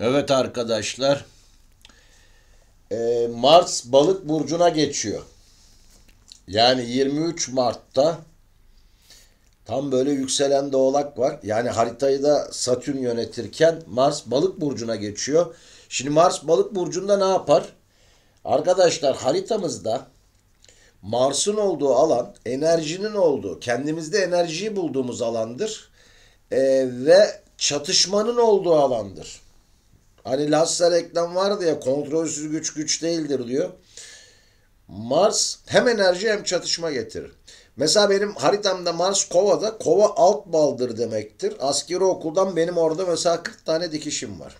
Evet arkadaşlar. E, Mars balık burcuna geçiyor. Yani 23 Mart'ta tam böyle yükselen de var. Yani haritayı da Satürn yönetirken Mars balık burcuna geçiyor. Şimdi Mars balık burcunda ne yapar? Arkadaşlar haritamızda Mars'ın olduğu alan enerjinin olduğu, kendimizde enerjiyi bulduğumuz alandır. E, ve çatışmanın olduğu alandır. Hani Lassa reklam vardı ya kontrolsüz güç güç değildir diyor. Mars hem enerji hem çatışma getirir. Mesela benim haritamda Mars Kova'da. Kova alt baldır demektir. Askeri okuldan benim orada mesela 40 tane dikişim var.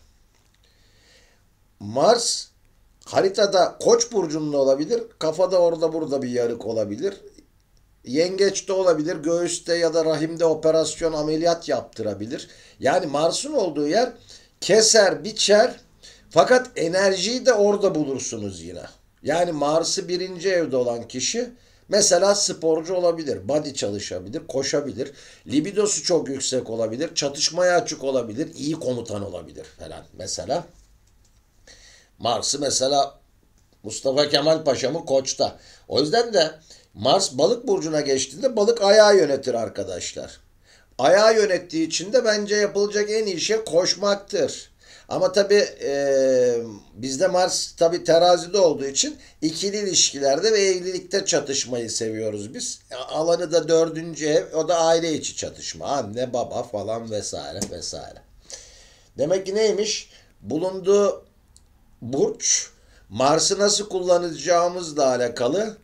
Mars haritada Koç burcunda olabilir. Kafada orada burada bir yarık olabilir. Yengeçte olabilir, göğüste ya da rahimde operasyon ameliyat yaptırabilir. Yani Mars'ın olduğu yer keser, biçer fakat enerjiyi de orada bulursunuz yine. Yani Mars'ı birinci evde olan kişi mesela sporcu olabilir, body çalışabilir, koşabilir, libidosu çok yüksek olabilir, çatışmaya açık olabilir, iyi komutan olabilir falan mesela. Mars'ı mesela Mustafa Kemal Paşa'mı Koç'ta. O yüzden de Mars balık burcuna geçtiğinde balık ayağı yönetir arkadaşlar ayağı yönettiği için de bence yapılacak en iyi şey koşmaktır. Ama tabii e, bizde Mars tabii terazide olduğu için ikili ilişkilerde ve evlilikte çatışmayı seviyoruz biz. Alanı da dördüncü ev, o da aile içi çatışma. Anne, baba falan vesaire vesaire. Demek ki neymiş? Bulunduğu burç, Mars'ı nasıl kullanacağımızla alakalı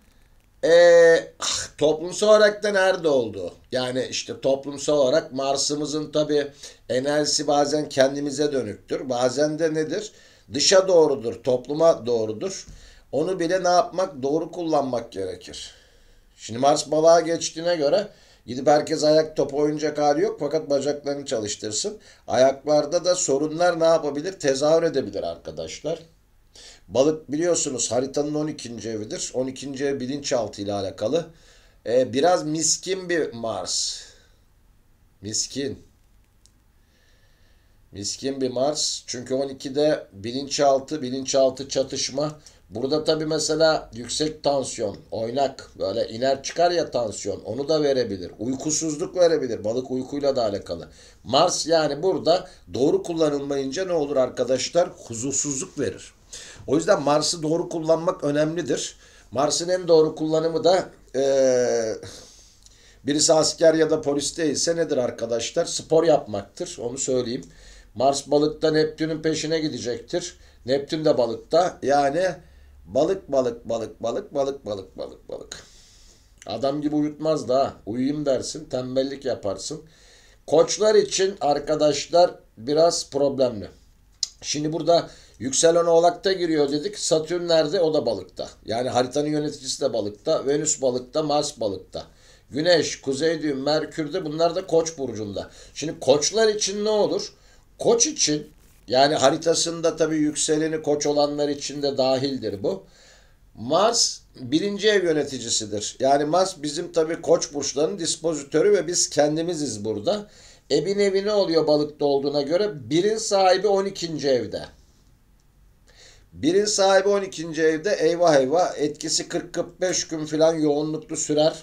ee, ah, toplumsal olarak da nerede oldu? Yani işte toplumsal olarak Mars'ımızın tabi enerjisi bazen kendimize dönüktür. Bazen de nedir? Dışa doğrudur, topluma doğrudur. Onu bile ne yapmak? Doğru kullanmak gerekir. Şimdi Mars balığa geçtiğine göre gidip herkes ayak topu oyuncak hali yok fakat bacaklarını çalıştırsın. Ayaklarda da sorunlar ne yapabilir? Tezahür edebilir arkadaşlar. Balık biliyorsunuz haritanın 12. evidir. 12. ev bilinçaltı ile alakalı. Ee, biraz miskin bir Mars. Miskin. Miskin bir Mars. Çünkü 12'de bilinçaltı, bilinçaltı çatışma. Burada tabii mesela yüksek tansiyon, oynak, böyle iner çıkar ya tansiyon. Onu da verebilir. Uykusuzluk verebilir. Balık uykuyla da alakalı. Mars yani burada doğru kullanılmayınca ne olur arkadaşlar? Huzursuzluk verir. O yüzden Mars'ı doğru kullanmak önemlidir. Mars'ın en doğru kullanımı da ee, birisi asker ya da polis değilse nedir arkadaşlar? Spor yapmaktır. Onu söyleyeyim. Mars balıkta Neptün'ün peşine gidecektir. Neptün de balıkta. Yani balık balık balık balık balık balık balık balık. Adam gibi uyutmaz da uyuyayım dersin tembellik yaparsın. Koçlar için arkadaşlar biraz problemli. Şimdi burada yükselen oğlakta giriyor dedik. Satürn nerede? O da balıkta. Yani haritanın yöneticisi de balıkta. Venüs balıkta, Mars balıkta. Güneş, Kuzey Merkür de. bunlar da koç burcunda. Şimdi koçlar için ne olur? Koç için yani haritasında tabii yükseleni koç olanlar için de dahildir bu. Mars birinci ev yöneticisidir. Yani Mars bizim tabii koç burçlarının dispozitörü ve biz kendimiziz burada. Evin evi ne oluyor balık olduğuna göre? Birin sahibi 12. evde. Birin sahibi 12. evde eyvah eyvah etkisi 40-45 gün filan yoğunluklu sürer.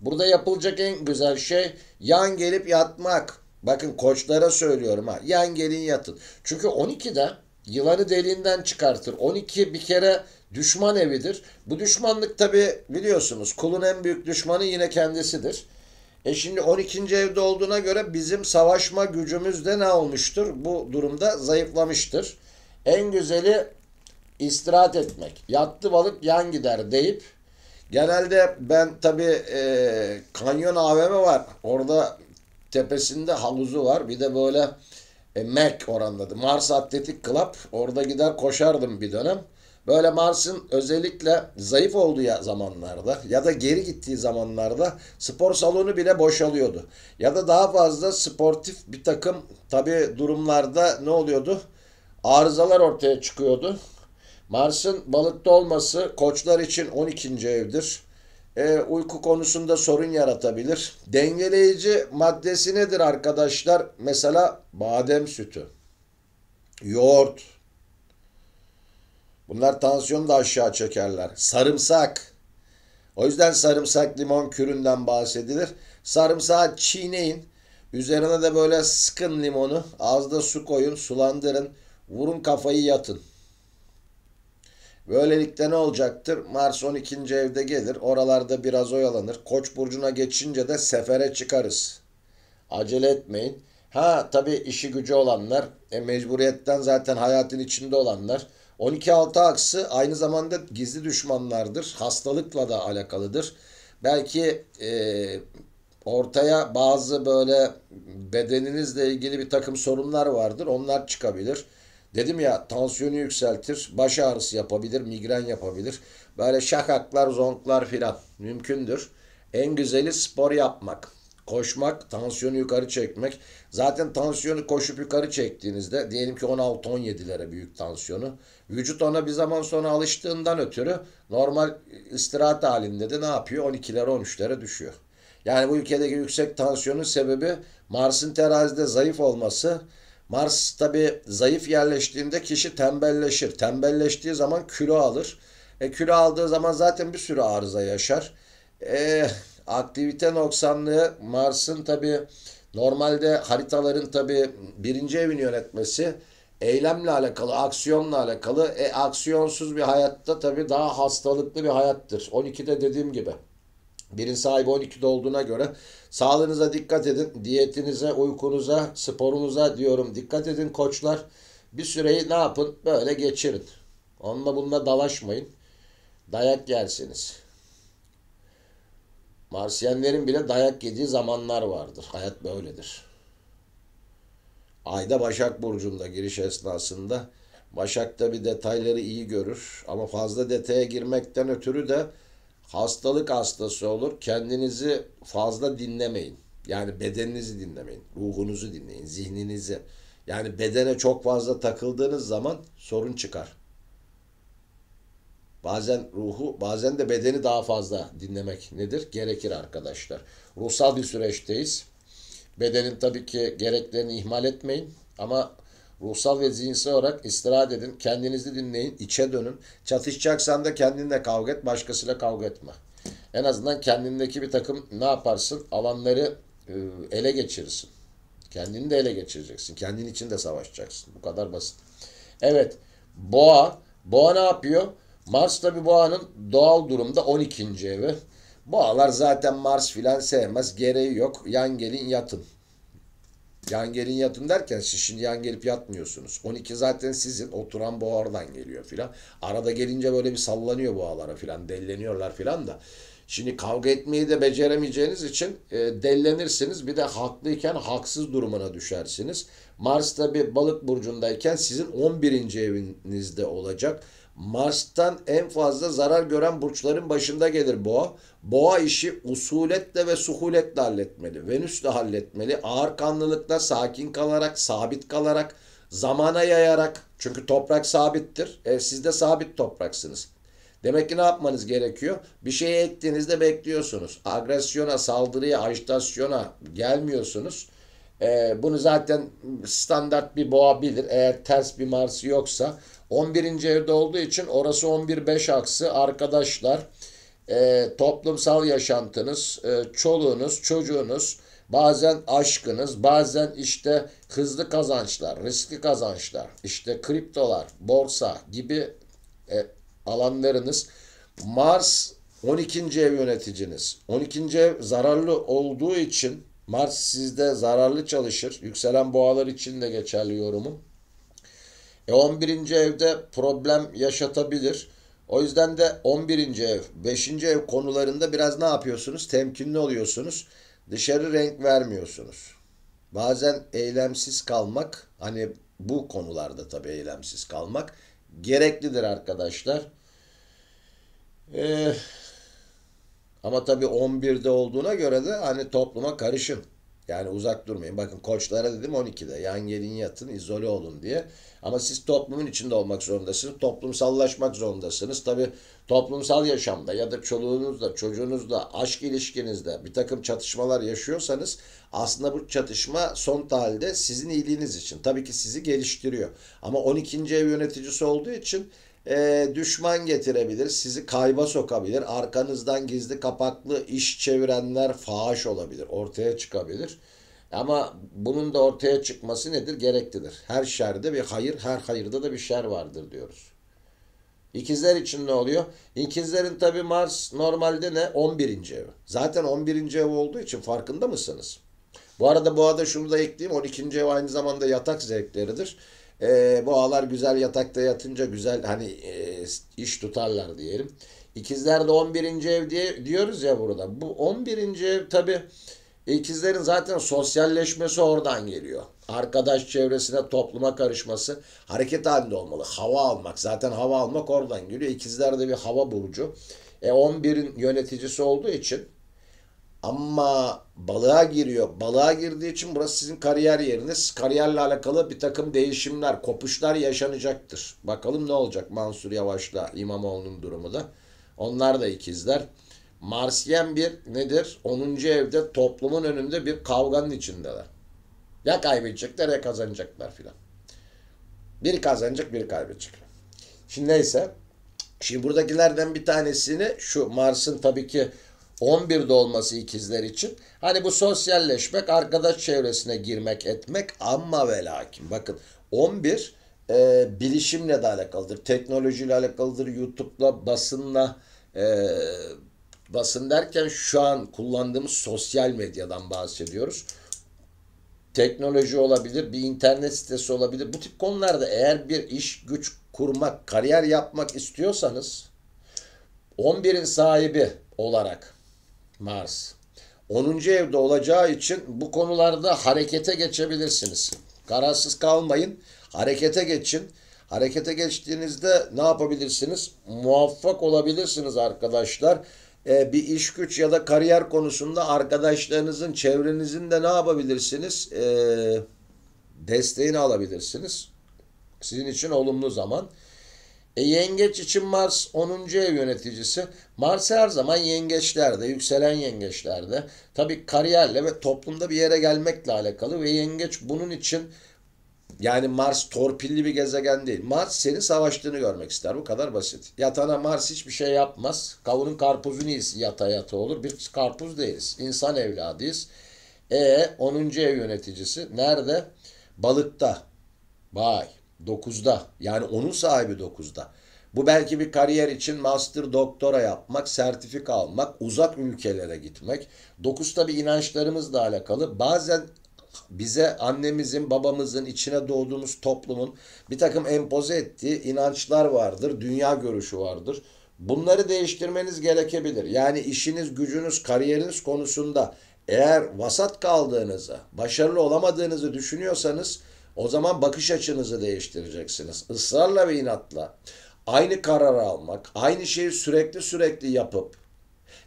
Burada yapılacak en güzel şey yan gelip yatmak. Bakın koçlara söylüyorum ha. Yan gelin yatın. Çünkü 12'de yılanı deliğinden çıkartır. 12 bir kere düşman evidir. Bu düşmanlık tabi biliyorsunuz kulun en büyük düşmanı yine kendisidir. E şimdi 12. evde olduğuna göre bizim savaşma gücümüz de ne olmuştur? Bu durumda zayıflamıştır. En güzeli istirahat etmek. Yattı balık yan gider deyip genelde ben tabi e, kanyon AVM var. Orada tepesinde havuzu var. Bir de böyle e, Mac oranladı. Mars Atletik Club. Orada gider koşardım bir dönem. Böyle Mars'ın özellikle zayıf olduğu zamanlarda ya da geri gittiği zamanlarda spor salonu bile boşalıyordu. Ya da daha fazla sportif bir takım tabi durumlarda ne oluyordu? Arızalar ortaya çıkıyordu. Mars'ın balıkta olması koçlar için 12. evdir. E, uyku konusunda sorun yaratabilir. Dengeleyici maddesi nedir arkadaşlar? Mesela badem sütü, yoğurt, Bunlar tansiyonu da aşağı çekerler. Sarımsak. O yüzden sarımsak limon küründen bahsedilir. Sarımsağı çiğneyin. Üzerine de böyle sıkın limonu. Ağızda su koyun, sulandırın. Vurun kafayı yatın. Böylelikle ne olacaktır? Mars 12. evde gelir. Oralarda biraz oyalanır. Koç burcuna geçince de sefere çıkarız. Acele etmeyin. Ha tabii işi gücü olanlar, e, mecburiyetten zaten hayatın içinde olanlar 12-6 aksı aynı zamanda gizli düşmanlardır. Hastalıkla da alakalıdır. Belki e, ortaya bazı böyle bedeninizle ilgili bir takım sorunlar vardır. Onlar çıkabilir. Dedim ya tansiyonu yükseltir, baş ağrısı yapabilir, migren yapabilir. Böyle şakaklar, zonklar filan mümkündür. En güzeli spor yapmak, koşmak, tansiyonu yukarı çekmek. Zaten tansiyonu koşup yukarı çektiğinizde diyelim ki 16-17'lere büyük tansiyonu vücut ona bir zaman sonra alıştığından ötürü normal istirahat halinde de ne yapıyor? 12'lere 13'lere düşüyor. Yani bu ülkedeki yüksek tansiyonun sebebi Mars'ın terazide zayıf olması. Mars tabi zayıf yerleştiğinde kişi tembelleşir. Tembelleştiği zaman kilo alır. E, kilo aldığı zaman zaten bir sürü arıza yaşar. E, aktivite noksanlığı Mars'ın tabi Normalde haritaların tabi birinci evini yönetmesi eylemle alakalı, aksiyonla alakalı. E, aksiyonsuz bir hayatta tabi daha hastalıklı bir hayattır. 12'de dediğim gibi. Birin sahibi 12'de olduğuna göre sağlığınıza dikkat edin. Diyetinize, uykunuza, sporunuza diyorum dikkat edin koçlar. Bir süreyi ne yapın? Böyle geçirin. Onunla bununla dalaşmayın. Dayak yersiniz. Marsiyenlerin bile dayak yediği zamanlar vardır. Hayat böyledir. Ayda Başak Burcu'nda giriş esnasında Başak'ta bir detayları iyi görür ama fazla detaya girmekten ötürü de hastalık hastası olur. Kendinizi fazla dinlemeyin. Yani bedeninizi dinlemeyin, ruhunuzu dinleyin, zihninizi. Yani bedene çok fazla takıldığınız zaman sorun çıkar. Bazen ruhu, bazen de bedeni daha fazla dinlemek nedir? Gerekir arkadaşlar. Ruhsal bir süreçteyiz. Bedenin tabii ki gereklerini ihmal etmeyin ama ruhsal ve zihinsel olarak istirahat edin. Kendinizi dinleyin, içe dönün. Çatışacaksan da kendinle kavga et, başkasıyla kavga etme. En azından kendindeki bir takım ne yaparsın? Alanları e, ele geçirirsin. Kendini de ele geçireceksin. Kendin için de savaşacaksın. Bu kadar basit. Evet. Boğa. Boğa ne yapıyor? Mars tabi boğanın doğal durumda 12. evi. Boğalar zaten Mars filan sevmez. Gereği yok. Yan gelin yatın. Yan gelin yatın derken siz şimdi yan gelip yatmıyorsunuz. 12 zaten sizin oturan boğardan geliyor filan. Arada gelince böyle bir sallanıyor boğalara filan. Delleniyorlar filan da. Şimdi kavga etmeyi de beceremeyeceğiniz için e, dellenirsiniz. Bir de haklıyken haksız durumuna düşersiniz. Mars tabi balık burcundayken sizin 11. evinizde olacak. Mars'tan en fazla zarar gören burçların başında gelir boğa. Boğa işi usuletle ve suhuletle halletmeli. Venüs'le halletmeli. Ağır kanlılıkla sakin kalarak, sabit kalarak, zamana yayarak. Çünkü toprak sabittir. E, siz de sabit topraksınız. Demek ki ne yapmanız gerekiyor? Bir şeyi ektiğinizde bekliyorsunuz. Agresyona, saldırıya, ajitasyona gelmiyorsunuz. E, bunu zaten standart bir boğa bilir. Eğer ters bir Mars'ı yoksa 11. evde olduğu için orası 11-5 aksı arkadaşlar e, toplumsal yaşantınız, e, çoluğunuz, çocuğunuz, bazen aşkınız, bazen işte hızlı kazançlar, riskli kazançlar, işte kriptolar, borsa gibi e, alanlarınız. Mars 12. ev yöneticiniz. 12. ev zararlı olduğu için Mars sizde zararlı çalışır. Yükselen boğalar için de geçerli yorumum. E 11. evde problem yaşatabilir. O yüzden de 11. ev, 5. ev konularında biraz ne yapıyorsunuz? Temkinli oluyorsunuz. Dışarı renk vermiyorsunuz. Bazen eylemsiz kalmak, hani bu konularda tabii eylemsiz kalmak gereklidir arkadaşlar. Ee, ama tabii 11'de olduğuna göre de hani topluma karışın. Yani uzak durmayın. Bakın koçlara dedim 12'de. Yan gelin yatın, izole olun diye. Ama siz toplumun içinde olmak zorundasınız. Toplumsallaşmak zorundasınız. Tabi toplumsal yaşamda ya da çoluğunuzla, çocuğunuzla, aşk ilişkinizde bir takım çatışmalar yaşıyorsanız aslında bu çatışma son halde sizin iyiliğiniz için. Tabii ki sizi geliştiriyor. Ama 12. ev yöneticisi olduğu için e, düşman getirebilir, sizi kayba sokabilir, arkanızdan gizli kapaklı iş çevirenler fahaş olabilir, ortaya çıkabilir. Ama bunun da ortaya çıkması nedir? Gereklidir. Her şerde bir hayır, her hayırda da bir şer vardır diyoruz. İkizler için ne oluyor? İkizlerin tabi Mars normalde ne? 11. ev. Zaten 11. ev olduğu için farkında mısınız? Bu arada bu arada şunu da ekleyeyim. 12. ev aynı zamanda yatak zevkleridir. E, bu ağalar güzel yatakta yatınca güzel hani e, iş tutarlar diyelim. İkizler de 11. ev diye diyoruz ya burada. Bu 11. ev tabi ikizlerin zaten sosyalleşmesi oradan geliyor. Arkadaş çevresine topluma karışması hareket halinde olmalı. Hava almak zaten hava almak oradan geliyor. İkizler de bir hava burcu. E 11'in yöneticisi olduğu için ama balığa giriyor. Balığa girdiği için burası sizin kariyer yeriniz. Kariyerle alakalı bir takım değişimler, kopuşlar yaşanacaktır. Bakalım ne olacak Mansur Yavaş'la İmamoğlu'nun durumu da. Onlar da ikizler. Marsiyen bir nedir? 10. evde toplumun önünde bir kavganın içindeler. Ya kaybedecekler ya kazanacaklar filan. Bir kazanacak bir kaybedecek. Şimdi neyse. Şimdi buradakilerden bir tanesini şu Mars'ın tabii ki 11 dolması ikizler için. Hani bu sosyalleşmek, arkadaş çevresine girmek, etmek ama ve lakin. Bakın 11 e, bilişimle de alakalıdır. Teknolojiyle alakalıdır. YouTube'la, basınla, e, basın derken şu an kullandığımız sosyal medyadan bahsediyoruz. Teknoloji olabilir, bir internet sitesi olabilir. Bu tip konularda eğer bir iş, güç kurmak, kariyer yapmak istiyorsanız 11'in sahibi olarak Mars. 10. evde olacağı için bu konularda harekete geçebilirsiniz. Kararsız kalmayın. Harekete geçin. Harekete geçtiğinizde ne yapabilirsiniz? Muvaffak olabilirsiniz arkadaşlar. Ee, bir iş güç ya da kariyer konusunda arkadaşlarınızın, çevrenizin de ne yapabilirsiniz? Ee, desteğini alabilirsiniz. Sizin için olumlu zaman. E, yengeç için Mars 10. ev yöneticisi. Mars her zaman yengeçlerde, yükselen yengeçlerde. Tabii kariyerle ve toplumda bir yere gelmekle alakalı ve yengeç bunun için yani Mars torpilli bir gezegen değil. Mars seni savaştığını görmek ister. Bu kadar basit. Yatana Mars hiçbir şey yapmaz. Kavunun karpuzunu yiyiz yata yata olur. Bir karpuz değiliz. İnsan evladıyız. E 10. ev yöneticisi. Nerede? Balıkta. Vay. 9'da. Yani onun sahibi 9'da. Bu belki bir kariyer için master doktora yapmak, sertifika almak, uzak ülkelere gitmek. 9'da bir inançlarımızla alakalı. Bazen bize annemizin, babamızın, içine doğduğumuz toplumun bir takım empoze ettiği inançlar vardır, dünya görüşü vardır. Bunları değiştirmeniz gerekebilir. Yani işiniz, gücünüz, kariyeriniz konusunda eğer vasat kaldığınızı, başarılı olamadığınızı düşünüyorsanız o zaman bakış açınızı değiştireceksiniz. Israrla ve inatla aynı kararı almak, aynı şeyi sürekli sürekli yapıp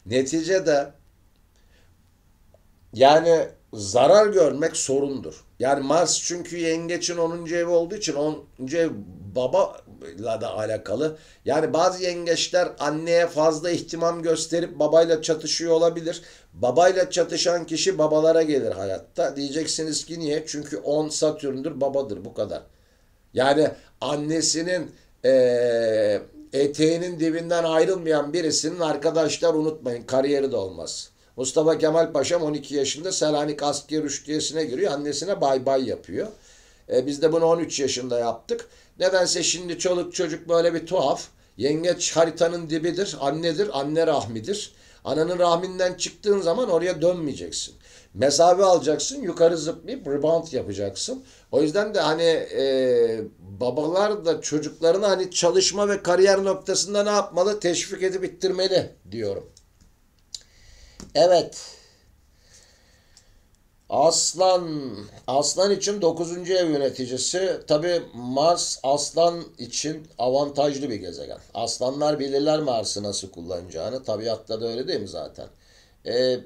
neticede yani zarar görmek sorundur. Yani Mars çünkü yengeçin 10. evi olduğu için 10. ev baba ile de alakalı. Yani bazı yengeçler anneye fazla ihtimam gösterip babayla çatışıyor olabilir. Babayla çatışan kişi babalara gelir hayatta. Diyeceksiniz ki niye? Çünkü 10 Satürn'dür babadır bu kadar. Yani annesinin e, eteğinin dibinden ayrılmayan birisinin arkadaşlar unutmayın kariyeri de olmaz. Mustafa Kemal Paşam 12 yaşında Selanik asker rüştiyesine giriyor. Annesine bay bay yapıyor. E, biz de bunu 13 yaşında yaptık. Nedense şimdi çoluk çocuk böyle bir tuhaf. Yengeç haritanın dibidir, annedir, anne rahmidir. Ananın rahminden çıktığın zaman oraya dönmeyeceksin. Mesafe alacaksın, yukarı zıplayıp rebound yapacaksın. O yüzden de hani e, babalar da çocuklarını hani çalışma ve kariyer noktasında ne yapmalı? Teşvik edip ittirmeli diyorum. Evet. Aslan, Aslan için 9. ev yöneticisi. Tabi Mars Aslan için avantajlı bir gezegen. Aslanlar bilirler Mars'ı nasıl kullanacağını. Tabiatta da öyle değil mi zaten? Ee,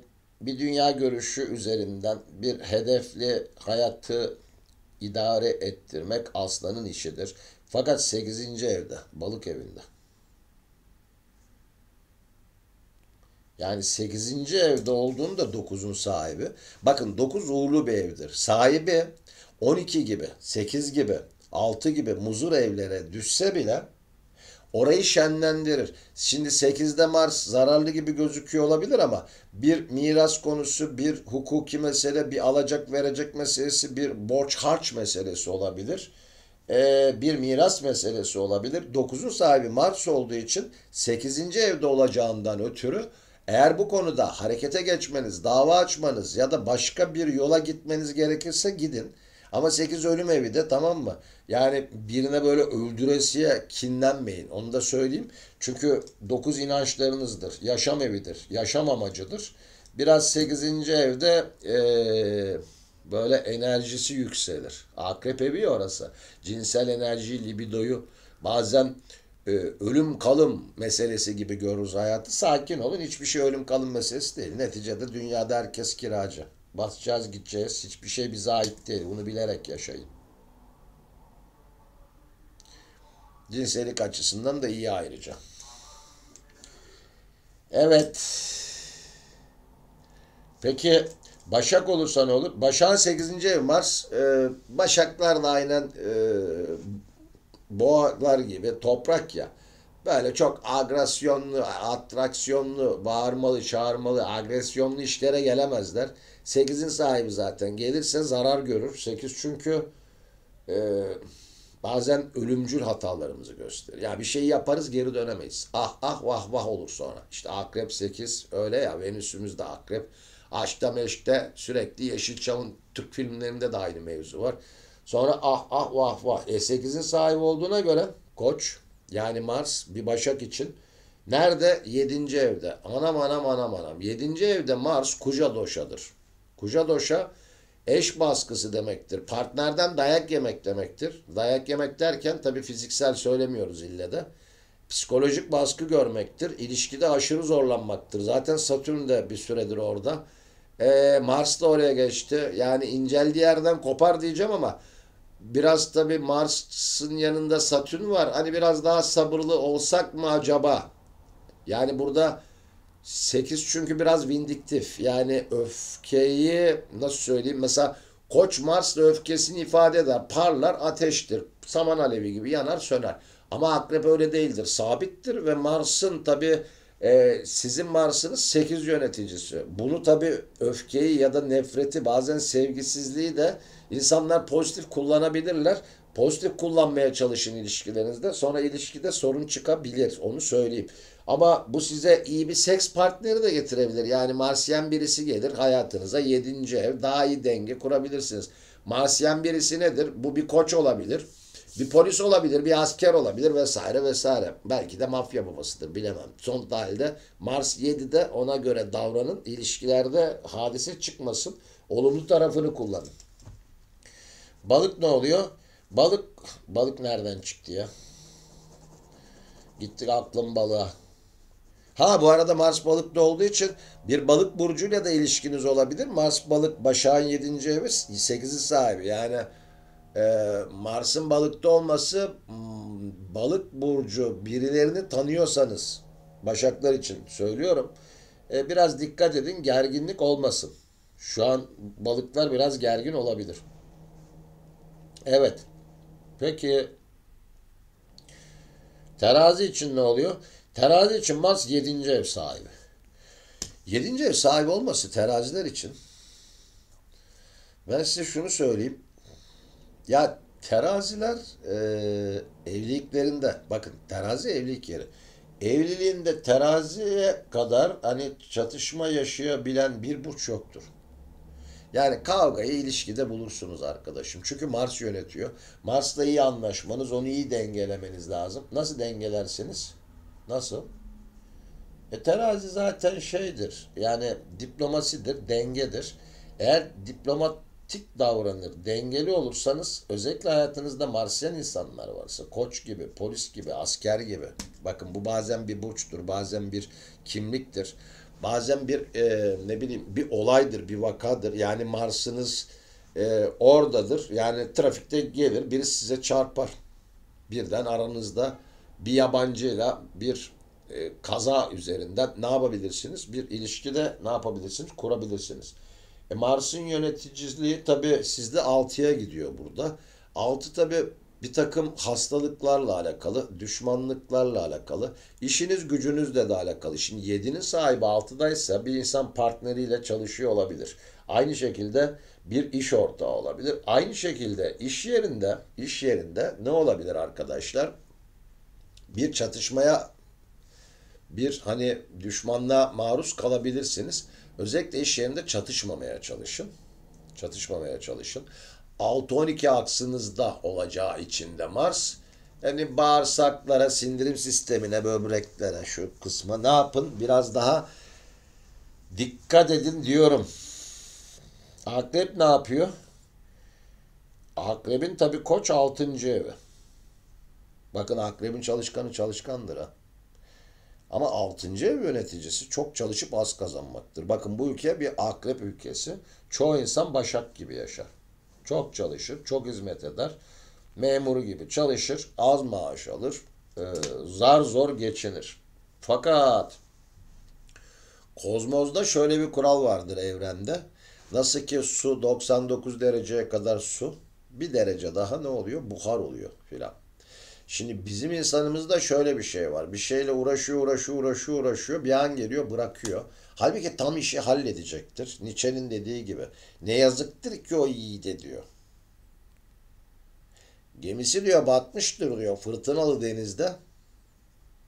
bir dünya görüşü üzerinden bir hedefli hayatı idare ettirmek Aslan'ın işidir. Fakat 8. evde, balık evinde. Yani 8. evde olduğunda 9'un sahibi. Bakın 9 uğurlu bir evdir. Sahibi 12 gibi, 8 gibi, 6 gibi muzur evlere düşse bile orayı şenlendirir. Şimdi 8'de Mars zararlı gibi gözüküyor olabilir ama bir miras konusu, bir hukuki mesele, bir alacak verecek meselesi, bir borç harç meselesi olabilir. Ee, bir miras meselesi olabilir. 9'un sahibi Mars olduğu için 8. evde olacağından ötürü eğer bu konuda harekete geçmeniz, dava açmanız ya da başka bir yola gitmeniz gerekirse gidin. Ama 8 ölüm evi de tamam mı? Yani birine böyle öldüresiye kinlenmeyin. Onu da söyleyeyim. Çünkü 9 inançlarınızdır. Yaşam evidir. Yaşam amacıdır. Biraz 8. evde ee, böyle enerjisi yükselir. Akrep evi orası. Cinsel enerjiyi, libidoyu bazen e, ölüm kalım meselesi gibi görürüz hayatı. Sakin olun hiçbir şey ölüm kalım meselesi değil. Neticede dünyada herkes kiracı. Basacağız gideceğiz hiçbir şey bize ait değil. Bunu bilerek yaşayın. Cinsellik açısından da iyi ayrıca. Evet. Peki Başak olursa ne olur? Başak'ın 8. ev Mars. E, Başaklar da aynen e, boğalar gibi toprak ya. Böyle çok agresyonlu, atraksiyonlu, bağırmalı, çağırmalı, agresyonlu işlere gelemezler. 8'in sahibi zaten gelirse zarar görür. 8 çünkü e, bazen ölümcül hatalarımızı gösterir. Ya bir şey yaparız geri dönemeyiz. Ah ah vah vah olur sonra. İşte akrep 8 öyle ya Venüs'ümüz de akrep. Aşkta meşkte sürekli Yeşilçam'ın Türk filmlerinde de aynı mevzu var. Sonra ah ah vah vah E8'in sahibi olduğuna göre koç yani Mars bir başak için nerede? 7. evde. Anam anam anam anam. 7. evde Mars kuca doşadır. Kuca doşa eş baskısı demektir. Partnerden dayak yemek demektir. Dayak yemek derken tabi fiziksel söylemiyoruz ille de. Psikolojik baskı görmektir. İlişkide aşırı zorlanmaktır. Zaten Satürn de bir süredir orada. Ee, Mars da oraya geçti. Yani inceldiği yerden kopar diyeceğim ama Biraz tabi Mars'ın yanında Satürn var. Hani biraz daha sabırlı olsak mı acaba? Yani burada 8 çünkü biraz vindiktif. Yani öfkeyi nasıl söyleyeyim? Mesela Koç Mars'la öfkesini ifade eder. Parlar ateştir. Saman alevi gibi yanar söner. Ama akrep öyle değildir. Sabittir ve Mars'ın tabi e, sizin Mars'ınız 8 yöneticisi. Bunu tabi öfkeyi ya da nefreti bazen sevgisizliği de insanlar pozitif kullanabilirler. Pozitif kullanmaya çalışın ilişkilerinizde. Sonra ilişkide sorun çıkabilir. Onu söyleyeyim. Ama bu size iyi bir seks partneri de getirebilir. Yani Marsyen birisi gelir hayatınıza 7. ev daha iyi denge kurabilirsiniz. Marsyen birisi nedir? Bu bir koç olabilir bir polis olabilir, bir asker olabilir vesaire vesaire. Belki de mafya babasıdır bilemem. Son halde Mars 7'de ona göre davranın. ilişkilerde hadise çıkmasın. Olumlu tarafını kullanın. Balık ne oluyor? Balık balık nereden çıktı ya? Gittik aklım balığa. Ha bu arada Mars balık da olduğu için bir balık burcuyla da ilişkiniz olabilir. Mars balık Başak'ın 7. evi 8'i sahibi. Yani e, Mars'ın balıkta olması hmm, balık burcu birilerini tanıyorsanız başaklar için söylüyorum e, biraz dikkat edin gerginlik olmasın. Şu an balıklar biraz gergin olabilir. Evet. Peki terazi için ne oluyor? Terazi için Mars 7. ev sahibi. 7. ev sahibi olması teraziler için ben size şunu söyleyeyim. Ya teraziler e, evliliklerinde bakın terazi evlilik yeri. Evliliğinde teraziye kadar hani çatışma yaşayabilen bir burç yoktur. Yani kavgayı ilişkide bulursunuz arkadaşım. Çünkü Mars yönetiyor. Mars'la iyi anlaşmanız, onu iyi dengelemeniz lazım. Nasıl dengelersiniz? Nasıl? E terazi zaten şeydir. Yani diplomasidir, dengedir. Eğer diplomat tik davranır, dengeli olursanız özellikle hayatınızda Marsyen insanlar varsa koç gibi, polis gibi, asker gibi. Bakın bu bazen bir burçtur, bazen bir kimliktir. Bazen bir e, ne bileyim bir olaydır, bir vakadır. Yani Mars'ınız e, oradadır. Yani trafikte gelir, biri size çarpar. Birden aranızda bir yabancıyla bir e, kaza üzerinden ne yapabilirsiniz? Bir ilişkide ne yapabilirsiniz? Kurabilirsiniz. E Mars'ın yöneticiliği tabi sizde 6'ya gidiyor burada. 6 tabi bir takım hastalıklarla alakalı, düşmanlıklarla alakalı, işiniz gücünüzle de alakalı. Şimdi 7'nin sahibi 6'daysa bir insan partneriyle çalışıyor olabilir. Aynı şekilde bir iş ortağı olabilir. Aynı şekilde iş yerinde, iş yerinde ne olabilir arkadaşlar? Bir çatışmaya, bir hani düşmanlığa maruz kalabilirsiniz. Özellikle iş yerinde çatışmamaya çalışın. Çatışmamaya çalışın. 6-12 aksınızda olacağı için de Mars yani bağırsaklara, sindirim sistemine, böbreklere şu kısma ne yapın? Biraz daha dikkat edin diyorum. Akrep ne yapıyor? Akrebin tabii koç 6. evi. Bakın akrebin çalışkanı çalışkandır ha. Ama altıncı ev yöneticisi çok çalışıp az kazanmaktır. Bakın bu ülke bir akrep ülkesi. Çoğu insan başak gibi yaşar. Çok çalışır, çok hizmet eder. Memuru gibi çalışır, az maaş alır, e, zar zor geçinir. Fakat kozmozda şöyle bir kural vardır evrende. Nasıl ki su 99 dereceye kadar su, bir derece daha ne oluyor? Buhar oluyor filan. Şimdi bizim insanımızda şöyle bir şey var. Bir şeyle uğraşıyor, uğraşıyor, uğraşıyor, uğraşıyor. Bir an geliyor, bırakıyor. Halbuki tam işi halledecektir. Nietzsche'nin dediği gibi. Ne yazıktır ki o yiğide diyor. Gemisi diyor batmıştır diyor fırtınalı denizde.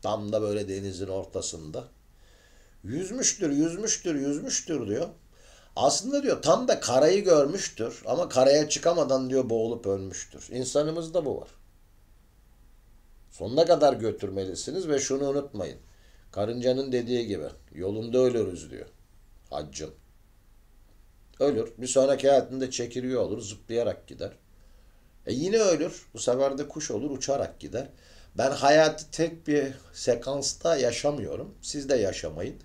Tam da böyle denizin ortasında. Yüzmüştür, yüzmüştür, yüzmüştür diyor. Aslında diyor tam da karayı görmüştür ama karaya çıkamadan diyor boğulup ölmüştür. İnsanımızda bu var. Sonuna kadar götürmelisiniz ve şunu unutmayın. Karıncanın dediği gibi yolunda ölürüz diyor haccın. Ölür. Bir sonraki hayatında çekiriyor olur. Zıplayarak gider. E yine ölür. Bu sefer de kuş olur. Uçarak gider. Ben hayatı tek bir sekansta yaşamıyorum. Siz de yaşamayın.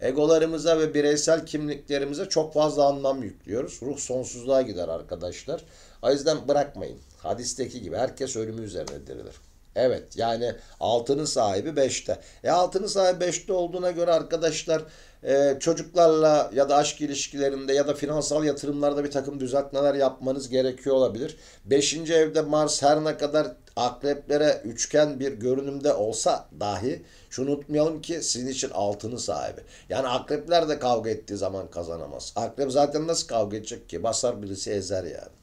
Egolarımıza ve bireysel kimliklerimize çok fazla anlam yüklüyoruz. Ruh sonsuzluğa gider arkadaşlar. O yüzden bırakmayın. Hadisteki gibi herkes ölümü üzerine dirilir. Evet yani altının sahibi 5'te. E altının sahibi 5'te olduğuna göre arkadaşlar e, çocuklarla ya da aşk ilişkilerinde ya da finansal yatırımlarda bir takım düzeltmeler yapmanız gerekiyor olabilir. 5. evde Mars her ne kadar akreplere üçgen bir görünümde olsa dahi şunu unutmayalım ki sizin için altının sahibi. Yani akrepler de kavga ettiği zaman kazanamaz. Akrep zaten nasıl kavga edecek ki? Basar birisi ezer yani.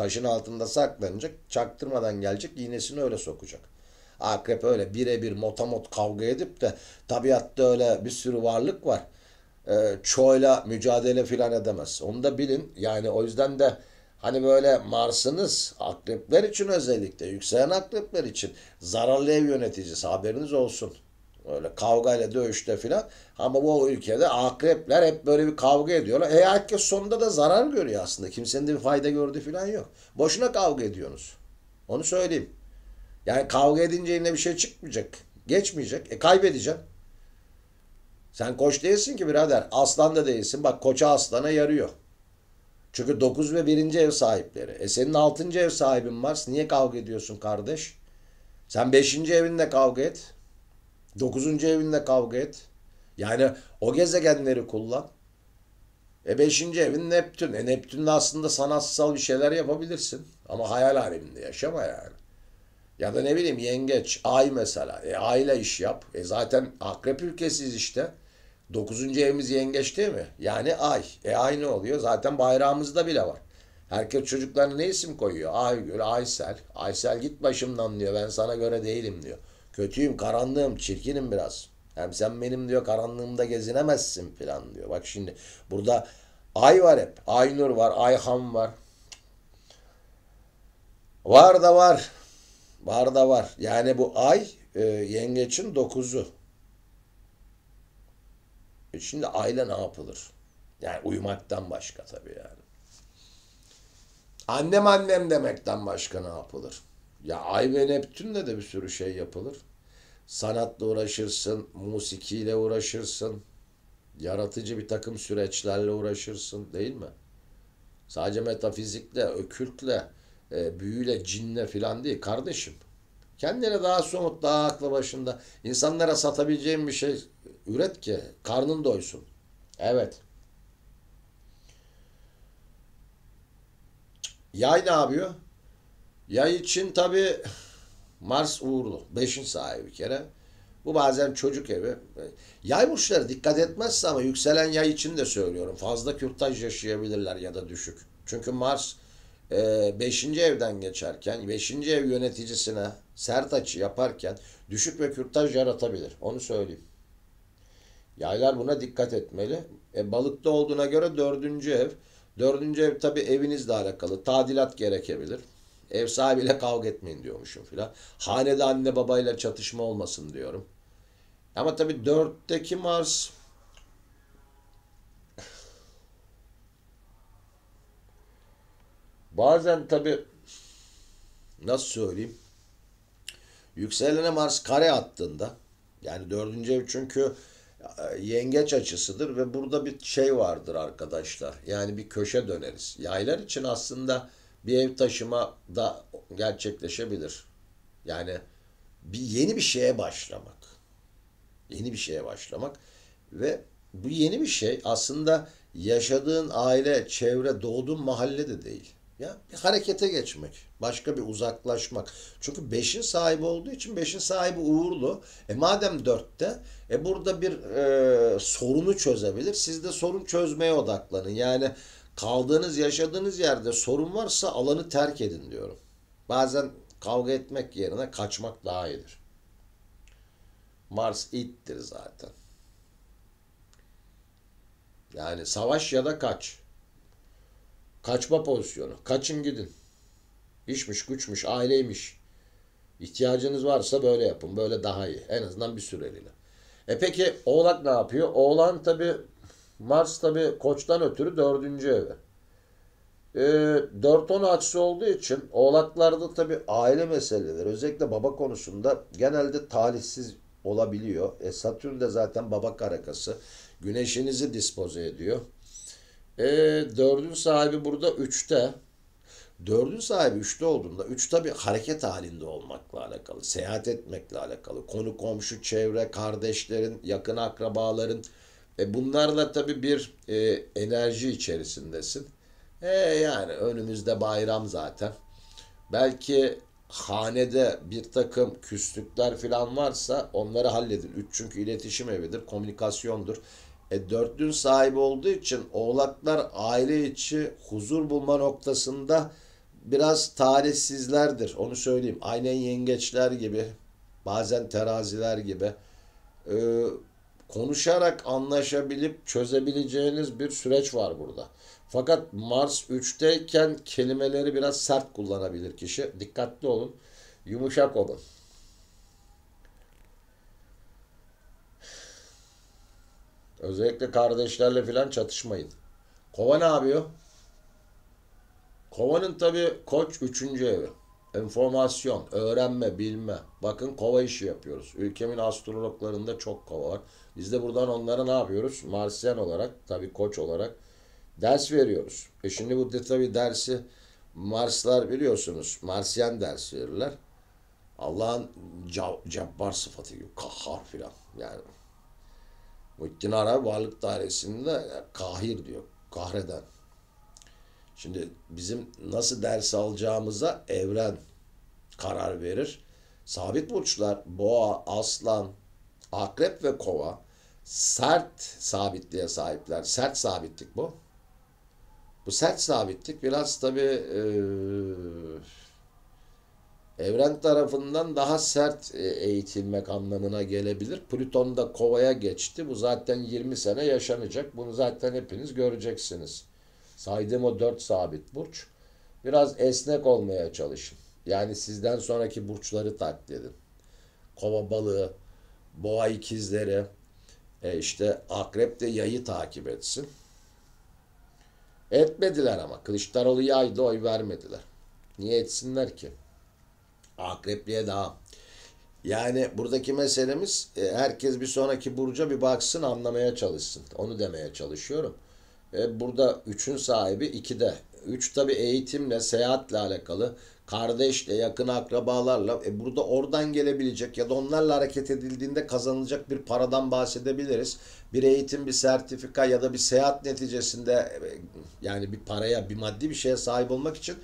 Taşın altında saklanacak, çaktırmadan gelecek, iğnesini öyle sokacak. Akrep öyle birebir motamot kavga edip de tabiatta öyle bir sürü varlık var. E, ee, çoğuyla mücadele filan edemez. Onu da bilin. Yani o yüzden de hani böyle Mars'ınız akrepler için özellikle yükselen akrepler için zararlı ev yöneticisi haberiniz olsun. Öyle kavgayla dövüşte filan. Ama bu ülkede akrepler hep böyle bir kavga ediyorlar. E herkes sonunda da zarar görüyor aslında. Kimsenin de bir fayda gördüğü filan yok. Boşuna kavga ediyorsunuz. Onu söyleyeyim. Yani kavga edince eline bir şey çıkmayacak. Geçmeyecek. E kaybedeceksin. Sen koç değilsin ki birader. Aslan da değilsin. Bak koça aslana yarıyor. Çünkü 9 ve 1. ev sahipleri. E senin 6. ev sahibin var. Niye kavga ediyorsun kardeş? Sen 5. evinde kavga et. Dokuzuncu evinde kavga et. Yani o gezegenleri kullan. E beşinci evin Neptün. E Neptün'le aslında sanatsal bir şeyler yapabilirsin. Ama hayal aleminde yaşama yani. Ya da ne bileyim yengeç, ay mesela. E ayla iş yap. E zaten akrep ülkesiyiz işte. Dokuzuncu evimiz yengeç değil mi? Yani ay. E ay ne oluyor? Zaten bayrağımızda bile var. Herkes çocuklarına ne isim koyuyor? Aygül, Aysel. Aysel git başımdan diyor. Ben sana göre değilim diyor. Kötüyüm, karanlığım, çirkinim biraz. Hem sen benim diyor karanlığımda gezinemezsin filan diyor. Bak şimdi burada Ay var hep. ay nur var, ay ham var. Var da var. Var da var. Yani bu ay e, yengeçin dokuzu. E şimdi ayla ne yapılır? Yani uyumaktan başka tabii yani. Annem annem demekten başka ne yapılır? Ya Ay ve Neptün'le de bir sürü şey yapılır. Sanatla uğraşırsın, musikiyle uğraşırsın, yaratıcı bir takım süreçlerle uğraşırsın değil mi? Sadece metafizikle, ökültle, e, büyüyle, cinle filan değil kardeşim. Kendine daha somut, daha aklı başında insanlara satabileceğin bir şey üret ki karnın doysun. Evet. Yay ne yapıyor? Yay için tabi Mars uğurlu. Beşin sahibi bir kere. Bu bazen çocuk evi. Yay burçları dikkat etmezse ama yükselen yay için de söylüyorum. Fazla kürtaj yaşayabilirler ya da düşük. Çünkü Mars 5. E, evden geçerken 5. ev yöneticisine sert açı yaparken düşük ve kürtaj yaratabilir. Onu söyleyeyim. Yaylar buna dikkat etmeli. E, balıkta olduğuna göre 4. ev. 4. ev tabi evinizle alakalı. Tadilat gerekebilir. Ev sahibiyle kavga etmeyin diyormuşum filan. Hanede anne babayla çatışma olmasın diyorum. Ama tabii dörtteki Mars bazen tabii nasıl söyleyeyim yükselene Mars kare attığında yani dördüncü ev çünkü e, yengeç açısıdır ve burada bir şey vardır arkadaşlar. Yani bir köşe döneriz. Yaylar için aslında bir ev taşıma da gerçekleşebilir. Yani bir yeni bir şeye başlamak. Yeni bir şeye başlamak ve bu yeni bir şey aslında yaşadığın aile, çevre, doğduğun mahalle de değil. Ya bir harekete geçmek, başka bir uzaklaşmak. Çünkü beşin sahibi olduğu için beşin sahibi uğurlu. E madem dörtte, e burada bir e, sorunu çözebilir. Siz de sorun çözmeye odaklanın. Yani kaldığınız, yaşadığınız yerde sorun varsa alanı terk edin diyorum. Bazen kavga etmek yerine kaçmak daha iyidir. Mars ittir zaten. Yani savaş ya da kaç. Kaçma pozisyonu. Kaçın gidin. İşmiş, güçmüş, aileymiş. İhtiyacınız varsa böyle yapın. Böyle daha iyi. En azından bir süreliğine. E peki oğlak ne yapıyor? Oğlan tabi Mars tabi koçtan ötürü dördüncü evi. E, 4-10 açısı olduğu için oğlaklarda tabi aile meseleleri özellikle baba konusunda genelde talihsiz olabiliyor. E, Satürn de zaten baba karakası. Güneşinizi dispoze ediyor. E, dördün sahibi burada üçte. Dördün sahibi üçte olduğunda üç tabi hareket halinde olmakla alakalı. Seyahat etmekle alakalı. Konu komşu, çevre, kardeşlerin, yakın akrabaların, e bunlarla tabii bir e, enerji içerisindesin. E yani önümüzde bayram zaten. Belki hanede bir takım küslükler falan varsa onları halledin. Üç çünkü iletişim evidir, komünikasyondur. E, dörtlün sahibi olduğu için oğlaklar aile içi huzur bulma noktasında biraz tarihsizlerdir. Onu söyleyeyim. Aynen yengeçler gibi, bazen teraziler gibi. Ee, konuşarak anlaşabilip çözebileceğiniz bir süreç var burada. Fakat Mars 3'teyken kelimeleri biraz sert kullanabilir kişi. Dikkatli olun. Yumuşak olun. Özellikle kardeşlerle filan çatışmayın. Kova ne yapıyor? Kovanın tabi koç 3. evi enformasyon, öğrenme, bilme. Bakın kova işi yapıyoruz. Ülkemin astrologlarında çok kova var. Biz de buradan onlara ne yapıyoruz? Marsyen olarak, tabii koç olarak ders veriyoruz. E şimdi bu de tabii dersi Marslar biliyorsunuz. Marsyen ders verirler. Allah'ın cebbar sıfatı gibi. Kahhar filan. Yani Muhittin Ara Varlık Dairesi'nde kahir diyor. Kahreden. Şimdi bizim nasıl ders alacağımıza evren karar verir. Sabit burçlar boğa, aslan, akrep ve kova sert sabitliğe sahipler. Sert sabitlik bu. Bu sert sabitlik biraz tabi e, evren tarafından daha sert e, eğitilmek anlamına gelebilir. Plüton da kovaya geçti. Bu zaten 20 sene yaşanacak. Bunu zaten hepiniz göreceksiniz. Saydığım o dört sabit burç. Biraz esnek olmaya çalışın. Yani sizden sonraki burçları taklit edin. Kova balığı, boğa ikizleri, e işte akrep de yayı takip etsin. Etmediler ama. Kılıçdaroğlu yaydı oy vermediler. Niye etsinler ki? Akrepliğe daha. Yani buradaki meselemiz e, herkes bir sonraki burca bir baksın anlamaya çalışsın. Onu demeye çalışıyorum. E, burada 3'ün sahibi 2'de. 3 tabi eğitimle, seyahatle alakalı. Kardeşle, yakın akrabalarla. E, burada oradan gelebilecek ya da onlarla hareket edildiğinde kazanılacak bir paradan bahsedebiliriz. Bir eğitim, bir sertifika ya da bir seyahat neticesinde e, yani bir paraya, bir maddi bir şeye sahip olmak için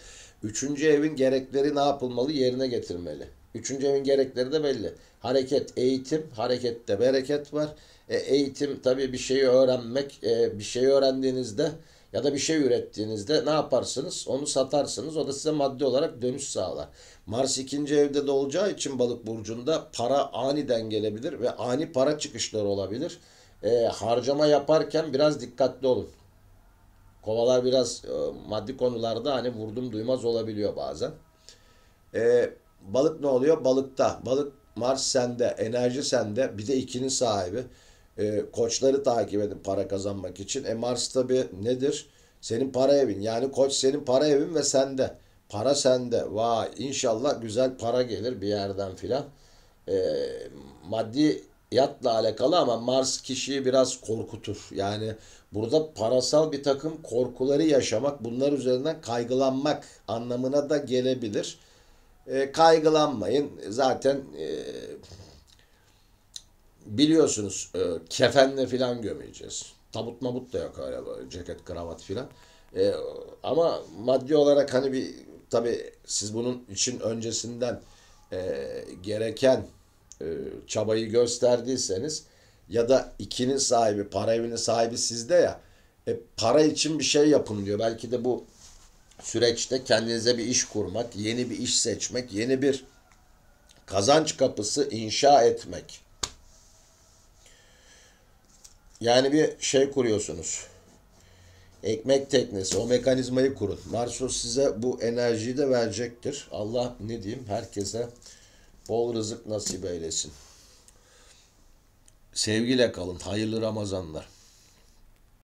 üçüncü evin gerekleri ne yapılmalı? Yerine getirmeli. Üçüncü evin gerekleri de belli. Hareket, eğitim, harekette bereket var. E, eğitim tabii bir şeyi öğrenmek, e, bir şeyi öğrendiğinizde ya da bir şey ürettiğinizde ne yaparsınız? Onu satarsınız. O da size maddi olarak dönüş sağlar. Mars ikinci evde de olacağı için balık burcunda para aniden gelebilir ve ani para çıkışları olabilir. E, harcama yaparken biraz dikkatli olun. Kovalar biraz e, maddi konularda hani vurdum duymaz olabiliyor bazen. E, Balık ne oluyor? Balıkta. Balık Mars sende, enerji sende. Bir de ikinin sahibi. E, koçları takip edin para kazanmak için. E Mars tabii nedir? Senin para evin. Yani koç senin para evin ve sende. Para sende. Vay inşallah güzel para gelir bir yerden filan. E, ee, maddi yatla alakalı ama Mars kişiyi biraz korkutur. Yani burada parasal bir takım korkuları yaşamak, bunlar üzerinden kaygılanmak anlamına da gelebilir. E, kaygılanmayın. Zaten e, biliyorsunuz e, kefenle filan gömeyeceğiz Tabut mabut da yok öyle böyle ceket, kravat filan. E, ama maddi olarak hani bir tabi siz bunun için öncesinden e, gereken e, çabayı gösterdiyseniz ya da ikinin sahibi, para evinin sahibi sizde ya e, para için bir şey yapın diyor. Belki de bu süreçte kendinize bir iş kurmak, yeni bir iş seçmek, yeni bir kazanç kapısı inşa etmek. Yani bir şey kuruyorsunuz. Ekmek teknesi, o mekanizmayı kurun. Marsus size bu enerjiyi de verecektir. Allah ne diyeyim herkese bol rızık nasip eylesin. Sevgiyle kalın. Hayırlı Ramazanlar.